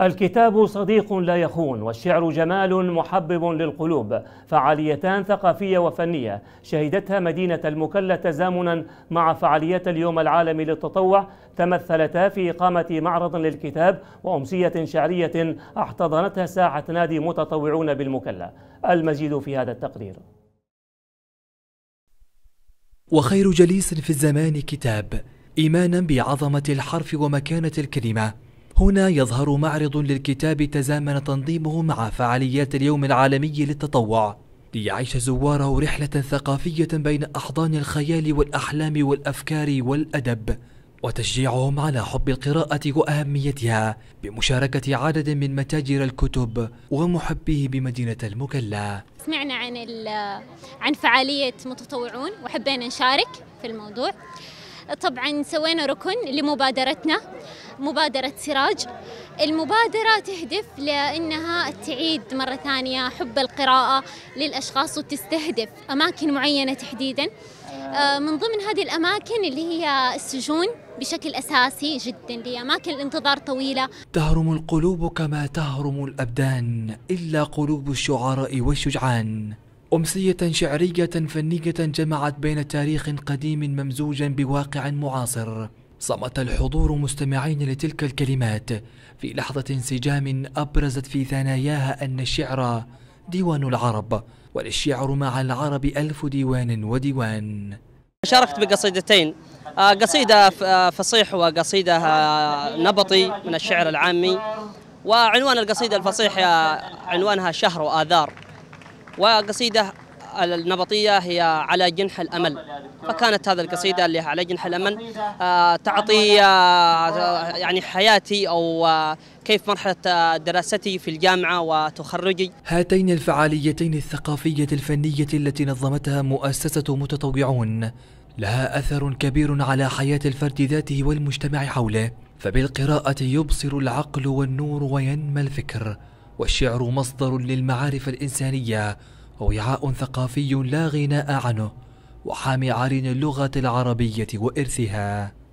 الكتاب صديق لا يخون والشعر جمال محبب للقلوب فعاليتان ثقافية وفنية شهدتها مدينة المكلة تزامنا مع فعاليات اليوم العالمي للتطوع تمثلتا في إقامة معرض للكتاب وأمسية شعرية احتضنتها ساعة نادي متطوعون بالمكلة المزيد في هذا التقرير وخير جليس في الزمان كتاب إيمانا بعظمة الحرف ومكانة الكلمة هنا يظهر معرض للكتاب تزامن تنظيمه مع فعاليات اليوم العالمي للتطوع ليعيش زواره رحلة ثقافية بين أحضان الخيال والأحلام والأفكار والأدب وتشجيعهم على حب القراءة وأهميتها بمشاركة عدد من متاجر الكتب ومحبيه بمدينة المكلا سمعنا عن, عن فعالية متطوعون وحبينا نشارك في الموضوع طبعا سوينا ركن لمبادرتنا مبادرة سراج المبادرة تهدف لأنها تعيد مرة ثانية حب القراءة للأشخاص وتستهدف أماكن معينة تحديدا آه، من ضمن هذه الأماكن اللي هي السجون بشكل أساسي جدا لأماكن الانتظار طويلة تهرم القلوب كما تهرم الأبدان إلا قلوب الشعراء والشجعان أمسية شعرية فنية جمعت بين تاريخ قديم ممزوجا بواقع معاصر صمت الحضور مستمعين لتلك الكلمات في لحظة انسجام أبرزت في ثناياها أن الشعر ديوان العرب وللشعر مع العرب ألف ديوان وديوان شاركت بقصيدتين آه، قصيدة آه، فصيح وقصيدة آه، نبطي من الشعر العامي وعنوان القصيدة الفصيح عنوانها شهر وآذار وقصيدة النبطية هي على جنح الأمل فكانت هذه القصيدة اللي على جنح الأمل آه، تعطي آه، يعني حياتي أو آه، كيف مرحلة دراستي في الجامعة وتخرجي هاتين الفعاليتين الثقافية الفنية التي نظمتها مؤسسة متطوعون لها أثر كبير على حياة الفرد ذاته والمجتمع حوله فبالقراءة يبصر العقل والنور وينمى الفكر والشعر مصدر للمعارف الإنسانية ووعاء ثقافي لا غناء عنه وحامي عرين اللغة العربية وإرثها